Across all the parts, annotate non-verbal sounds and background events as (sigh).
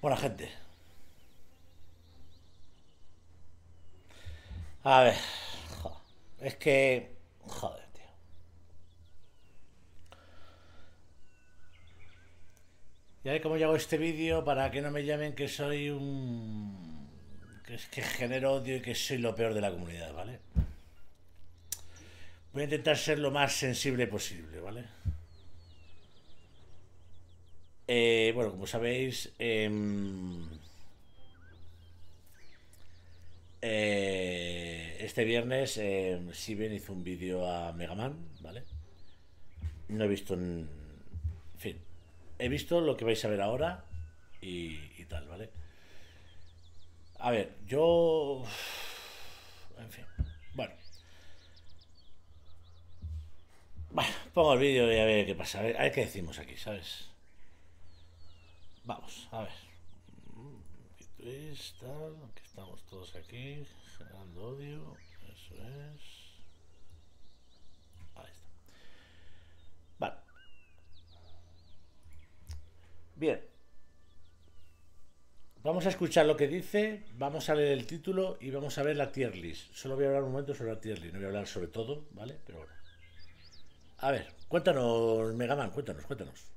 Buena gente. A ver. Es que. Joder, tío. Y a ver cómo hago este vídeo para que no me llamen que soy un. que es que genero odio y que soy lo peor de la comunidad, ¿vale? Voy a intentar ser lo más sensible posible, ¿vale? Eh, bueno, como sabéis, em, eh, este viernes em, Siben hizo un vídeo a Megaman, ¿vale? No he visto, en, fin, he visto lo que vais a ver ahora y, tal, ¿vale? A ver, yo... En fin, bueno. Bueno, pongo el vídeo y a ver qué pasa, a ver qué decimos aquí, ¿sabes? Vamos, a ver. que estamos todos aquí generando odio. Eso es. Ahí está. Vale. Bien. Vamos a escuchar lo que dice, vamos a leer el título y vamos a ver la tier list. Solo voy a hablar un momento sobre la tier list, no voy a hablar sobre todo, ¿vale? Pero bueno. A ver, cuéntanos, Megaman, cuéntanos, cuéntanos.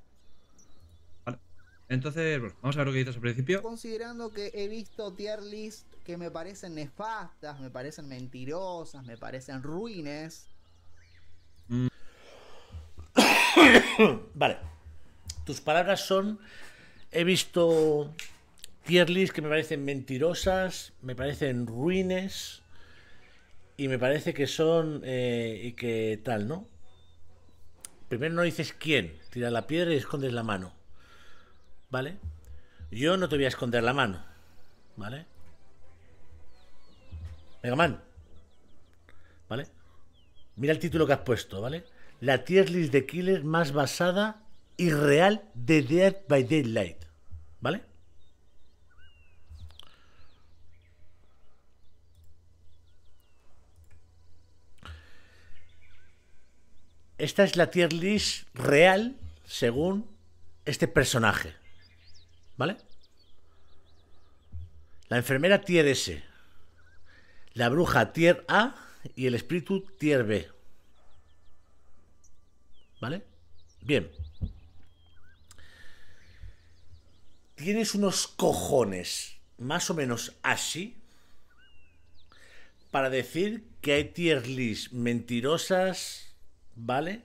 Entonces, bueno, vamos a ver lo que dices al principio. Considerando que he visto tier list que me parecen nefastas, me parecen mentirosas, me parecen ruines. Mm. (coughs) vale. Tus palabras son, he visto tier list que me parecen mentirosas, me parecen ruines y me parece que son eh, y que tal, ¿no? Primero no dices quién, Tira la piedra y escondes la mano. ¿vale? Yo no te voy a esconder la mano, ¿vale? Man, ¿vale? Mira el título que has puesto, ¿vale? La tier list de killers más basada y real de Dead by Daylight, ¿vale? Esta es la tier list real según este personaje, ¿Vale? La enfermera tier S. La bruja tier A y el espíritu tier B. ¿Vale? Bien. Tienes unos cojones más o menos así para decir que hay tier list mentirosas, ¿vale?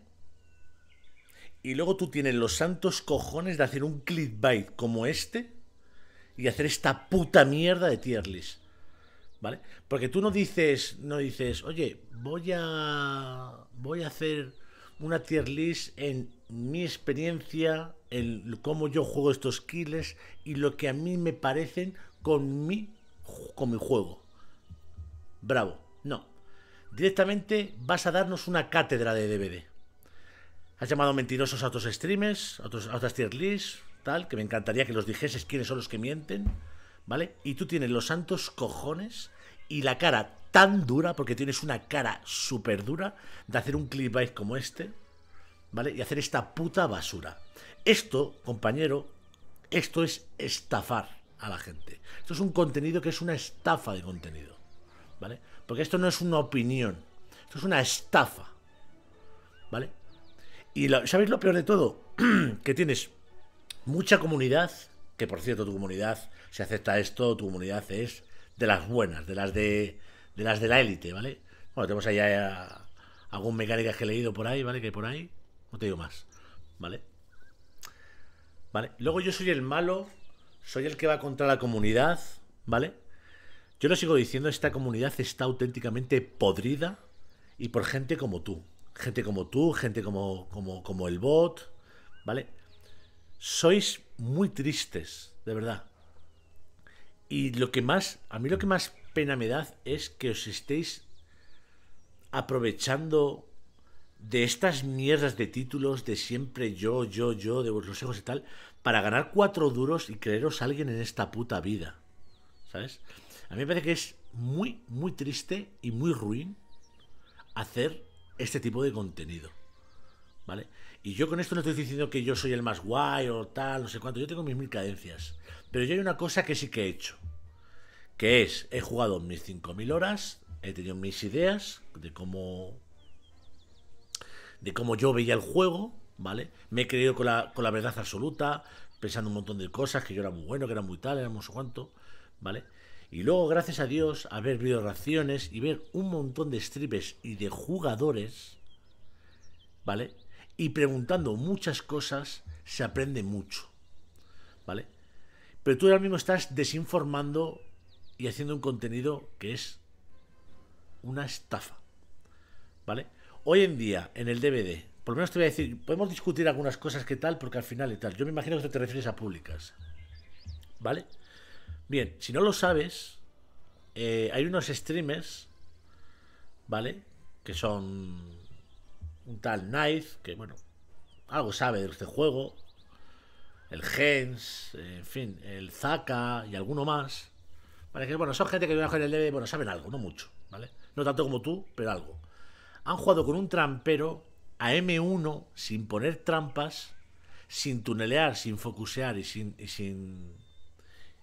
y luego tú tienes los santos cojones de hacer un clickbait como este y hacer esta puta mierda de tier list. ¿Vale? Porque tú no dices, no dices, oye, voy a. Voy a hacer una tier list en mi experiencia, en cómo yo juego estos kills y lo que a mí me parecen con mi, con mi juego. Bravo. No. Directamente vas a darnos una cátedra de DVD. Has llamado mentirosos a otros streamers, a, otros, a otras tier lists, tal, que me encantaría que los dijeses quiénes son los que mienten, ¿vale? Y tú tienes los santos cojones y la cara tan dura, porque tienes una cara súper dura, de hacer un clickbait como este, ¿vale? Y hacer esta puta basura. Esto, compañero, esto es estafar a la gente. Esto es un contenido que es una estafa de contenido, ¿vale? Porque esto no es una opinión, esto es una estafa, ¿vale? Y ¿sabéis lo peor de todo? (clears throat) que tienes mucha comunidad, que por cierto tu comunidad, si acepta esto, tu comunidad es de las buenas, de las de, de las de la élite, ¿vale? Bueno, tenemos ahí algún mecánica que he leído por ahí, ¿vale? Que por ahí, no te digo más, ¿vale? ¿Vale? Luego yo soy el malo, soy el que va contra la comunidad, ¿vale? Yo lo sigo diciendo, esta comunidad está auténticamente podrida y por gente como tú gente como tú, gente como, como, el bot, ¿vale? Sois muy tristes, de verdad. Y lo que más, a mí lo que más pena me da es que os estéis aprovechando de estas mierdas de títulos de siempre yo, yo, yo, de vuestros hijos y tal, para ganar cuatro duros y creeros alguien en esta puta vida. ¿Sabes? A mí me parece que es muy, muy triste y muy ruin hacer este tipo de contenido. ¿Vale? Y yo con esto no estoy diciendo que yo soy el más guay o tal, no sé cuánto. Yo tengo mis mil cadencias. Pero yo hay una cosa que sí que he hecho. Que es, he jugado mis 5.000 horas, he tenido mis ideas de cómo... De cómo yo veía el juego, ¿vale? Me he creído con la, con la verdad absoluta, pensando un montón de cosas, que yo era muy bueno, que era muy tal, era muy cuánto, ¿vale? Y luego, gracias a Dios, haber visto raciones y ver un montón de strippers y de jugadores, ¿vale? Y preguntando muchas cosas, se aprende mucho, ¿vale? Pero tú ahora mismo estás desinformando y haciendo un contenido que es una estafa, ¿vale? Hoy en día, en el DVD, por lo menos te voy a decir, podemos discutir algunas cosas que tal, porque al final y tal, yo me imagino que te refieres a públicas, ¿vale? vale Bien, si no lo sabes, eh, hay unos streamers, ¿vale? Que son un tal Knife, que bueno, algo sabe de este juego. El Gens, en fin, el Zaka y alguno más. ¿Vale? Que bueno, son gente que viaja en el DB, bueno, saben algo, no mucho, ¿vale? No tanto como tú, pero algo. Han jugado con un trampero a M1 sin poner trampas, sin tunelear, sin focusear y sin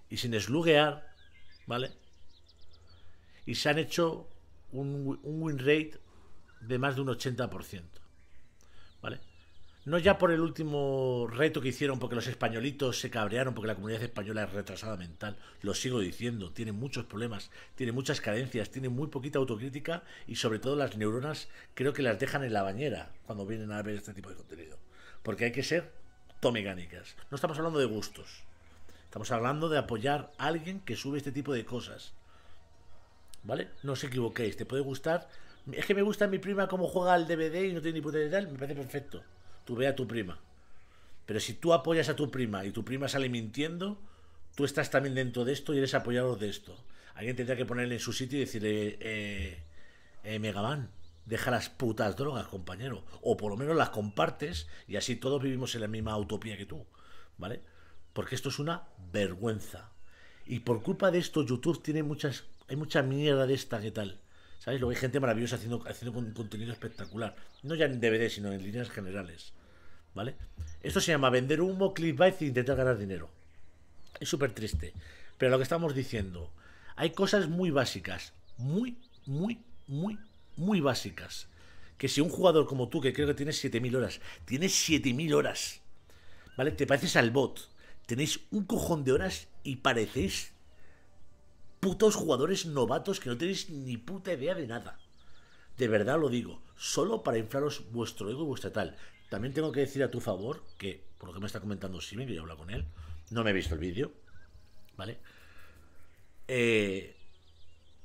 y sin esluguear, ¿vale? Y se han hecho un, win rate de más de un 80%, ¿vale? No ya por el último reto que hicieron porque los españolitos se cabrearon porque la comunidad española es retrasada mental, lo sigo diciendo, tiene muchos problemas, tiene muchas carencias, tiene muy poquita autocrítica y sobre todo las neuronas creo que las dejan en la bañera cuando vienen a ver este tipo de contenido, porque hay que ser to-mecánicas. No estamos hablando de gustos. Estamos hablando de apoyar a alguien que sube este tipo de cosas. ¿Vale? No os equivoquéis, te puede gustar. Es que me gusta mi prima cómo juega al DVD y no tiene ni puta idea, me parece perfecto. Tú ve a tu prima. Pero si tú apoyas a tu prima y tu prima sale mintiendo, tú estás también dentro de esto y eres apoyado de esto. Alguien tendría que ponerle en su sitio y decirle, eh, eh, Megaman, deja las putas drogas, compañero. O por lo menos las compartes y así todos vivimos en la misma utopía que tú. ¿Vale? porque esto es una vergüenza. Y por culpa de esto, YouTube tiene muchas. Hay mucha mierda de esta que tal. ¿Sabes? Luego hay gente maravillosa haciendo, haciendo un contenido espectacular. No ya en DVD, sino en líneas generales. ¿Vale? Esto se llama vender humo, clickbait e intentar ganar dinero. Es súper triste. Pero lo que estamos diciendo, hay cosas muy básicas. Muy, muy, muy, muy básicas. Que si un jugador como tú, que creo que tienes 7.000 horas, tienes 7.000 horas, ¿vale? Te pareces al bot tenéis un cojón de horas y parecéis putos jugadores novatos que no tenéis ni puta idea de nada. De verdad lo digo, solo para inflaros vuestro ego y vuestra tal. También tengo que decir a tu favor que, por lo que me está comentando Simen, que yo he hablado con él, no me he visto el vídeo, ¿vale? Eh,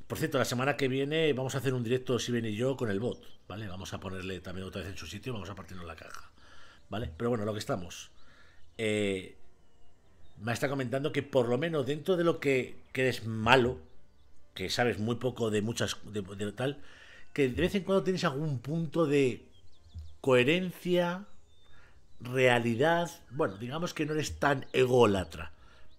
por cierto, la semana que viene vamos a hacer un directo Simen y yo con el bot, ¿vale? Vamos a ponerle también otra vez en su sitio, vamos a partirnos la caja, ¿vale? Pero bueno, lo que estamos. Eh, me está comentando que por lo menos dentro de lo que, eres malo, que sabes muy poco de muchas de, tal, que de vez en cuando tienes algún punto de coherencia, realidad, bueno, digamos que no eres tan ególatra.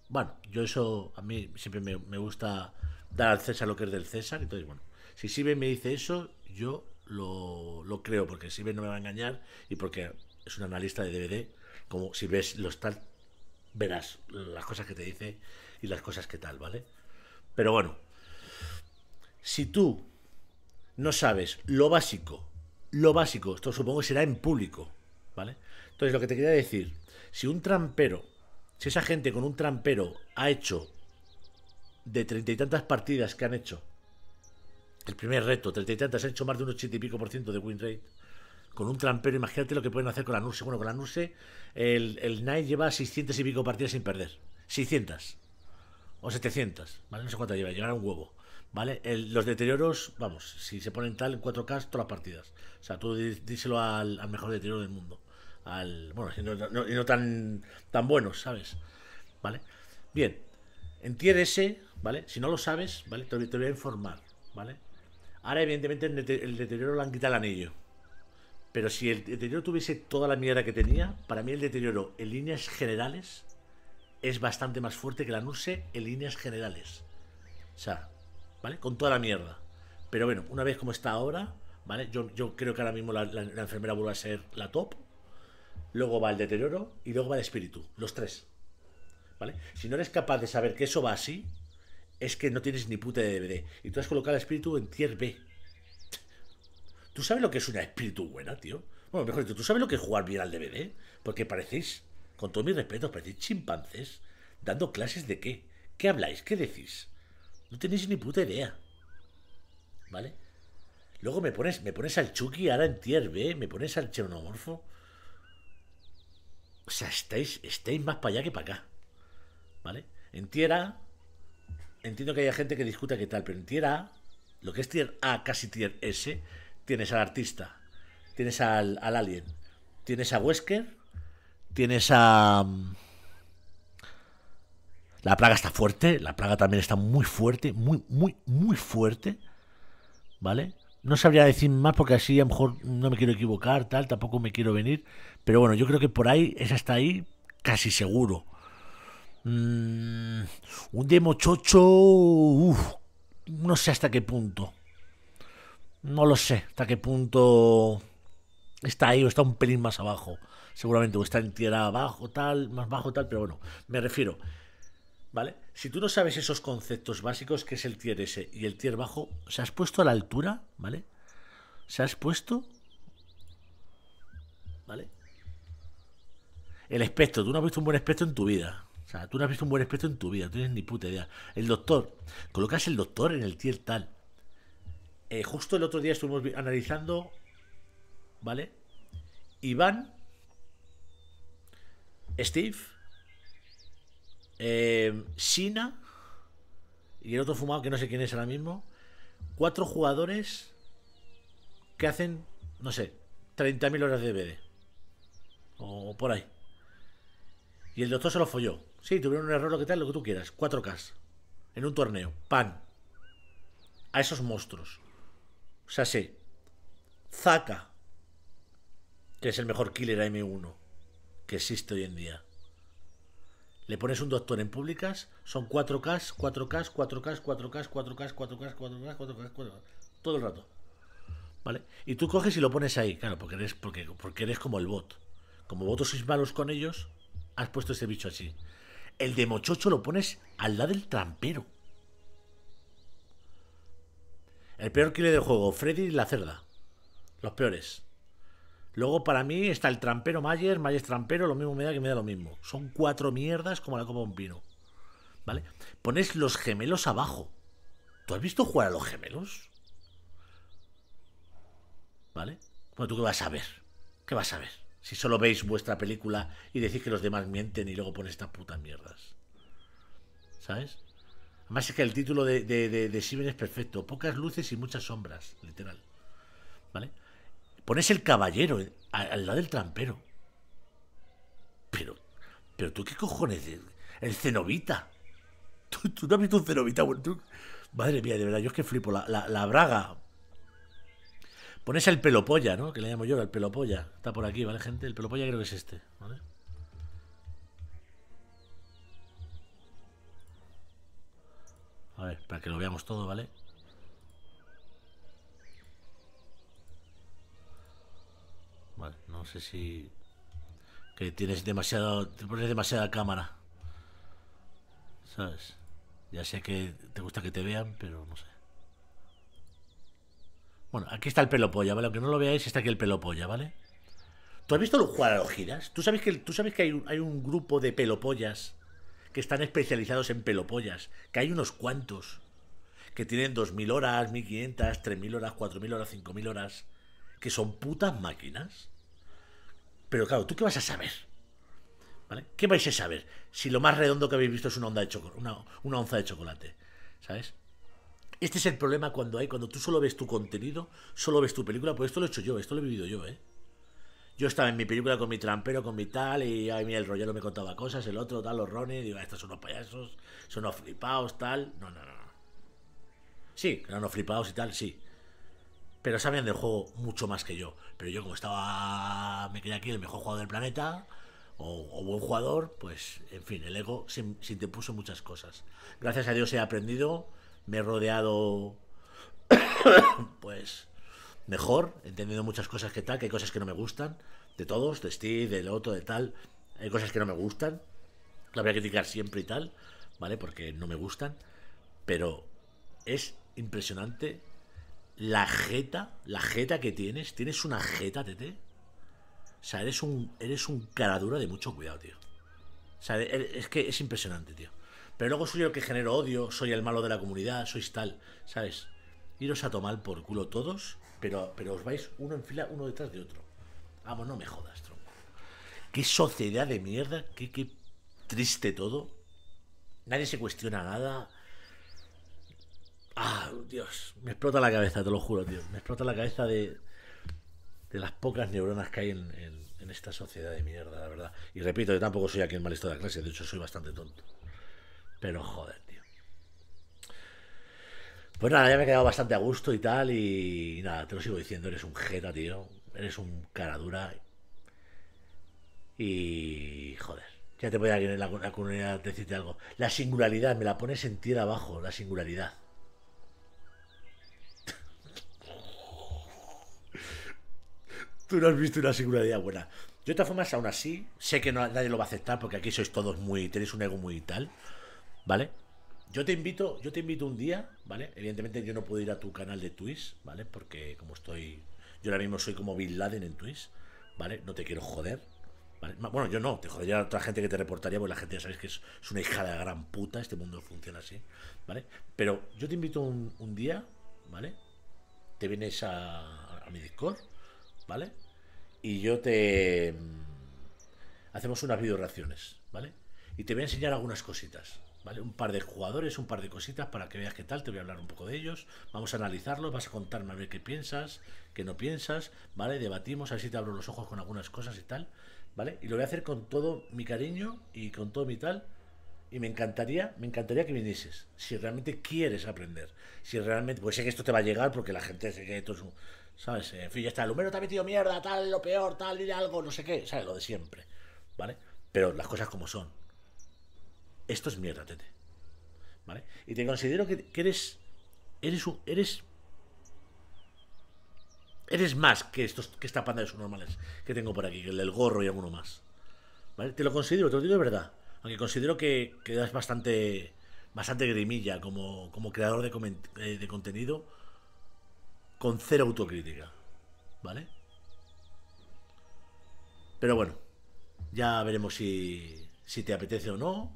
Bueno, yo eso a mí siempre me, gusta dar al César lo que es del César, entonces bueno, si Sibe me dice eso, yo lo, creo, porque Sibe no me va a engañar y porque es un analista de DVD, como si ves los tal verás las cosas que te dice y las cosas que tal, ¿vale? Pero bueno, si tú no sabes lo básico, lo básico, esto supongo que será en público, ¿vale? Entonces lo que te quería decir, si un trampero, si esa gente con un trampero ha hecho de treinta y tantas partidas que han hecho, el primer reto, treinta y tantas, ha hecho más de un ochenta y pico por ciento de win rate, con un trampero, imagínate lo que pueden hacer con la NURSE Bueno, con la NURSE, el, el lleva 600 y pico partidas sin perder. 600 o 700, ¿vale? No sé cuántas lleva, llevará un huevo. ¿Vale? los deterioros, vamos, si se ponen tal en 4K, todas las partidas. O sea, tú díselo al, mejor deterioro del mundo. Al, bueno, y no, tan, tan buenos, ¿sabes? ¿Vale? Bien, en tier ¿vale? Si no lo sabes, ¿vale? Te, te voy a informar, ¿vale? Ahora, evidentemente, el, deterioro lo han quitado el anillo, pero si el deterioro tuviese toda la mierda que tenía, para mí el deterioro en líneas generales es bastante más fuerte que la NURSE en líneas generales. O sea, ¿vale? Con toda la mierda. Pero bueno, una vez como está ahora, ¿vale? Yo, creo que ahora mismo la, enfermera vuelve a ser la top. Luego va el deterioro y luego va el espíritu. Los tres. ¿Vale? Si no eres capaz de saber que eso va así, es que no tienes ni puta de DVD. Y tú has colocado el espíritu en tier B. ¿Tú sabes lo que es una espíritu buena, tío? Bueno, mejor dicho, ¿tú sabes lo que es jugar bien al DVD? Porque parecéis, con todo mi respeto, parecéis chimpancés dando clases de qué. ¿Qué habláis? ¿Qué decís? No tenéis ni puta idea. ¿Vale? Luego me pones, me pones al Chucky ahora en tier B, me pones al Xenomorfo. O sea, estáis, estáis más para allá que para acá. ¿Vale? En tier A, entiendo que haya gente que discuta qué tal, pero en tier A, lo que es tier A, casi tier S, tienes al artista, tienes al, alien, tienes a Wesker, tienes a... Mm, la plaga está fuerte, la plaga también está muy fuerte, muy, muy, muy fuerte. ¿Vale? No sabría decir más porque así a lo mejor no me quiero equivocar, tal, tampoco me quiero venir. Pero bueno, yo creo que por ahí, es hasta ahí, casi seguro. Mm, un demo chocho, no sé hasta qué punto. No lo sé hasta qué punto está ahí o está un pelín más abajo. Seguramente, o está en tierra abajo, tal, más bajo, tal, pero bueno, me refiero. ¿Vale? Si tú no sabes esos conceptos básicos que es el tier ese y el tier bajo, ¿se has puesto a la altura? ¿Vale? ¿Se has puesto? ¿Vale? El espectro, tú no has visto un buen espectro en tu vida. O sea, tú no has visto un buen espectro en tu vida, no tienes ni puta idea. El doctor, colocas el doctor en el tier tal. Eh, justo el otro día estuvimos analizando, ¿vale? Iván, Steve, eh, Sina y el otro fumado que no sé quién es ahora mismo. Cuatro jugadores que hacen, no sé, 30.000 horas de BD. O por ahí. Y el doctor se lo folló. Sí, tuvieron un error, lo que tal, lo que tú quieras. 4K. En un torneo. Pan. A esos monstruos. O sea, sí, Zaka, que es el mejor killer AM1 que existe hoy en día. Le pones un doctor en públicas, son 4K, 4K, 4K, 4K, 4K, 4K, 4K, 4K, 4K, 4K, todo el rato. ¿Vale? Y tú coges y lo pones ahí, claro, porque eres, porque, porque eres como el bot. Como vosotros sois malos con ellos, has puesto ese bicho así. El de mochocho lo pones al lado del trampero. El peor killer de juego, Freddy y la cerda. Los peores. Luego para mí está el trampero Mayer, Mayer trampero, lo mismo me da que me da lo mismo. Son cuatro mierdas como la copa un pino. ¿Vale? Pones los gemelos abajo. ¿Tú has visto jugar a los gemelos? ¿Vale? Bueno, ¿tú qué vas a ver? ¿Qué vas a ver? Si solo veis vuestra película y decís que los demás mienten y luego pones estas putas mierdas. ¿Sabes? Más es que el título de, de, es perfecto. Pocas luces y muchas sombras, literal. ¿Vale? Pones el caballero al lado del trampero. Pero, pero tú qué cojones. El cenovita. ¿Tú, no has visto un cenovita, Madre mía, de verdad, yo es que flipo. La, braga. Pones el pelopolla, ¿no? Que le llamo yo, el pelopolla. Está por aquí, ¿vale, gente? El pelopolla creo que es este, ¿vale? para que lo veamos todo, ¿vale? Vale, no sé si... Que tienes demasiado... Te pones demasiada cámara. ¿Sabes? Ya sé que te gusta que te vean, pero no sé. Bueno, aquí está el pelo polla, ¿vale? Aunque no lo veáis, está aquí el pelo polla, ¿vale? ¿Tú has visto jugar a los giras? ¿Tú sabes que, tú sabes que hay, un, hay un grupo de pelopollas que están especializados en pelopollas, que hay unos cuantos que tienen 2.000 horas, 1.500, 3.000 horas, 4.000 horas, 5.000 horas, que son putas máquinas. Pero claro, ¿tú qué vas a saber? ¿Vale? ¿Qué vais a saber? Si lo más redondo que habéis visto es una, onda de una, una onza de chocolate, ¿sabes? Este es el problema cuando hay, cuando tú solo ves tu contenido, solo ves tu película, pues esto lo he hecho yo, esto lo he vivido yo, ¿eh? Yo estaba en mi película con mi trampero, con mi tal, y a mí el rollero me contaba cosas, el otro, tal, los Ronnie, digo, ah, estos son unos payasos, son unos flipados, tal. No, no, no. Sí, eran unos flipados y tal, sí. Pero sabían del juego mucho más que yo. Pero yo, como estaba, me creía aquí el mejor jugador del planeta, o, buen jugador, pues, en fin, el ego se, te puso muchas cosas. Gracias a Dios he aprendido, me he rodeado, (coughs) pues mejor, he entendido muchas cosas que tal, que hay cosas que no me gustan, de todos, de Steve, del otro, de tal, hay cosas que no me gustan, la voy a criticar siempre y tal, ¿vale? Porque no me gustan, pero es impresionante la jeta, la jeta que tienes, tienes una jeta, Tete. O sea, eres un, eres un cara de mucho cuidado, tío. O sea, e, es que es impresionante, tío. Pero luego soy yo el que genero odio, soy el malo de la comunidad, sois tal, ¿sabes? Iros a tomar por culo todos pero, os vais uno en fila, uno detrás de otro. Vamos, no me jodas, tronco. Qué sociedad de mierda, qué, qué triste todo. Nadie se cuestiona nada. Ah, Dios, me explota la cabeza, te lo juro, tío. Me explota la cabeza de, de las pocas neuronas que hay en, en, esta sociedad de mierda, la verdad. Y repito, yo tampoco soy aquí el malista de la clase, de hecho soy bastante tonto. Pero joder, pues nada, ya me he quedado bastante a gusto y tal. Y nada, te lo sigo diciendo, eres un jeta, tío. Eres un cara dura. Y. joder. Ya te voy a ir la, comunidad decirte algo. La singularidad, me la pones en tierra abajo, la singularidad. (laughs) Tú no has visto una singularidad buena. Yo de todas formas, aún así, sé que nadie lo va a aceptar porque aquí sois todos muy. tenéis un ego muy tal. ¿Vale? Yo te invito, yo te invito un día, ¿vale? Evidentemente yo no puedo ir a tu canal de Twitch, ¿vale? Porque como estoy. Yo ahora mismo soy como Bin Laden en Twitch, ¿vale? No te quiero joder. ¿vale? Bueno, yo no, te jodería a otra gente que te reportaría, porque la gente ya sabéis que es, una hija de la gran puta, este mundo funciona así, ¿vale? Pero yo te invito un, día, ¿vale? Te vienes a, a mi Discord, ¿vale? Y yo te. Mm, hacemos unas reacciones, ¿vale? Y te voy a enseñar algunas cositas, ¿Vale? Un par de jugadores, un par de cositas para que veas qué tal, te voy a hablar un poco de ellos, vamos a analizarlos, vas a contarme a ver qué piensas, qué no piensas, ¿vale? Debatimos, así te abro los ojos con algunas cosas y tal, ¿vale? Y lo voy a hacer con todo mi cariño y con todo mi tal, y me encantaría, me encantaría que vinieses, si realmente quieres aprender, si realmente, pues sé que esto te va a llegar porque la gente dice que esto es ¿sabes? En fin, ya está, el humero te ha metido mierda, tal, lo peor, tal, y algo, no sé qué, ¿sabes? Lo de siempre, ¿vale? Pero las cosas como son, esto es mierda, Tete. ¿Vale? Y te considero que, eres. Eres Eres. Eres más que estos que esta panda de subnormales que tengo por aquí, el del gorro y alguno más. ¿Vale? Te lo considero, te lo digo de verdad. Aunque considero que, que das bastante. Bastante grimilla como, creador de, eh, de contenido con cero autocrítica. ¿Vale? Pero bueno, ya veremos si, si te apetece o no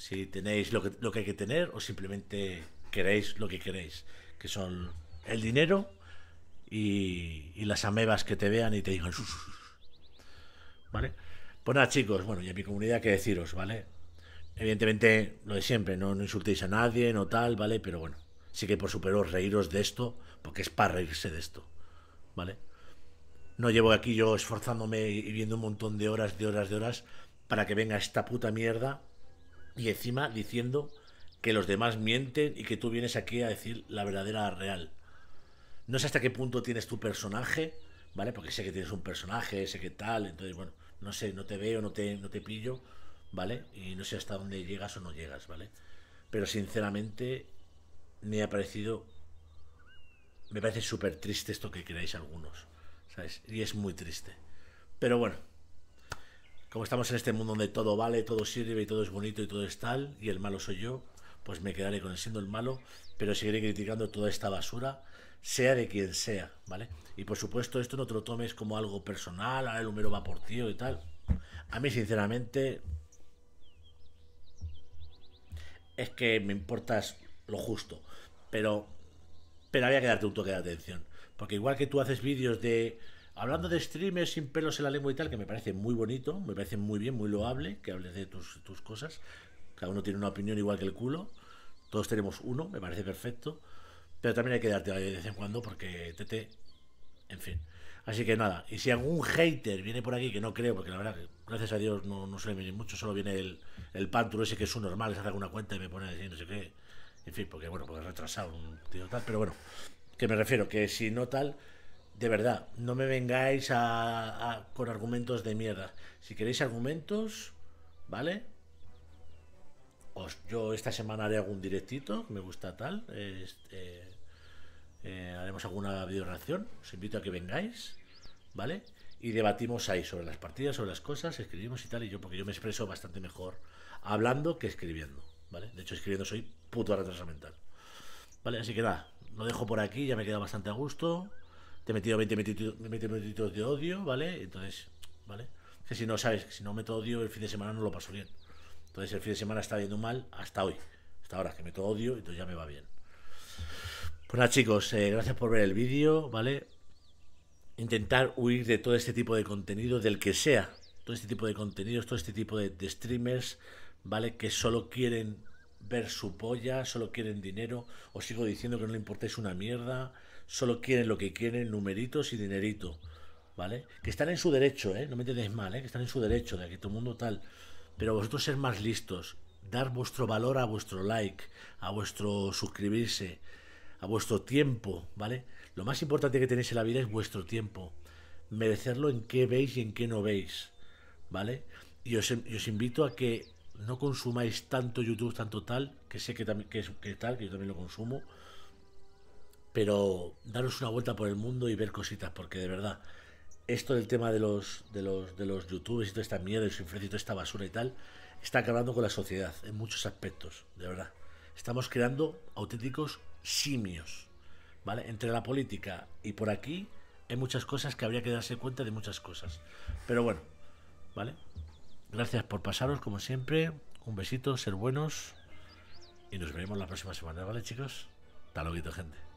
si tenéis lo que, lo que hay que tener o simplemente queréis lo que queréis, que son el dinero y, las amebas que te vean y te digan... ¿Vale? Pues nada, chicos, bueno, y a mi comunidad que deciros, ¿vale? Evidentemente, lo de siempre, ¿no? insultéis a nadie, no tal, ¿vale? Pero bueno, sí que por superos reíros de esto, porque es para reírse de esto, ¿vale? No llevo aquí yo esforzándome y viendo un montón de horas, de horas, de horas para que venga esta puta mierda y encima diciendo que los demás mienten y que tú vienes aquí a decir la verdadera real. No sé hasta qué punto tienes tu personaje, ¿vale? Porque sé que tienes un personaje, sé que tal, entonces, bueno, no sé, no te veo, no te, no te pillo, ¿vale? Y no sé hasta dónde llegas o no llegas, ¿vale? Pero sinceramente me ha parecido... Me parece súper triste esto que creáis algunos, ¿sabes? Y es muy triste. Pero bueno, como estamos en este mundo donde todo vale, todo sirve y todo es bonito y todo es tal, y el malo soy yo, pues me quedaré con siendo el malo, pero seguiré criticando toda esta basura, sea de quien sea, ¿vale? Y por supuesto, esto no te lo tomes como algo personal, ahora el número va por tío y tal. A mí, sinceramente, es que me importas lo justo, pero, pero había que darte un toque de atención. Porque igual que tú haces vídeos de Hablando de streamers sin pelos en la lengua y tal, que me parece muy bonito, me parece muy bien, muy loable que hables de tus, tus cosas. Cada uno tiene una opinión igual que el culo. Todos tenemos uno, me parece perfecto. Pero también hay que darte de vez en cuando porque Tete. En fin. Así que nada. Y si algún hater viene por aquí, que no creo, porque la verdad, gracias a Dios no, no suele venir mucho, solo viene el, el ese que es un normal, se hace alguna cuenta y me pone decir no sé qué. En fin, porque bueno, porque retrasado un tío tal. Pero bueno, que me refiero, que si no tal de verdad, no me vengáis con argumentos de mierda. Si queréis argumentos, ¿vale? Os, yo esta semana haré algún directito, me gusta tal. Este, eh, haremos alguna video-reacción, os invito a que vengáis, ¿vale? Y debatimos ahí sobre las partidas, sobre las cosas, escribimos y tal, y yo, porque yo me expreso bastante mejor hablando que escribiendo, ¿vale? De hecho, escribiendo soy puto retraso mental. Vale, así que nada, lo dejo por aquí, ya me queda bastante a gusto he metido 20 minutitos, de odio, ¿vale? Entonces, ¿vale? Que si no sabes, si no meto odio, el fin de semana no lo paso bien. Entonces el fin de semana está yendo mal hasta hoy, hasta ahora que meto odio, entonces ya me va bien. Pues nada chicos, eh, gracias por ver el vídeo, ¿vale? Intentar huir de todo este tipo de contenido, del que sea, todo este tipo de contenidos, todo este tipo de, streamers, ¿vale? Que solo quieren ver su polla, solo quieren dinero, os sigo diciendo que no le importéis una mierda, solo quieren lo que quieren, numeritos y dinerito, ¿vale? Que están en su derecho, ¿eh? No me entendéis mal, ¿eh? Que están en su derecho, de que todo el mundo tal. Pero vosotros ser más listos, dar vuestro valor a vuestro like, a vuestro suscribirse, a vuestro tiempo, ¿vale? Lo más importante que tenéis en la vida es vuestro tiempo. Merecerlo en qué veis y en qué no veis, ¿vale? Y os, em, invito a que no consumáis tanto YouTube, tanto tal, que sé que, también, que es que tal, que yo también lo consumo, pero daros una vuelta por el mundo y ver cositas, porque de verdad, esto del tema de los, de los, de los youtubers y toda esta mierda y su y toda esta basura y tal, está acabando con la sociedad en muchos aspectos, de verdad. Estamos creando auténticos simios, ¿vale? Entre la política y por aquí hay muchas cosas que habría que darse cuenta de muchas cosas. Pero bueno, ¿vale? Gracias por pasaros, como siempre. Un besito, ser buenos. Y nos veremos la próxima semana, ¿vale, chicos? Hasta luego, gente.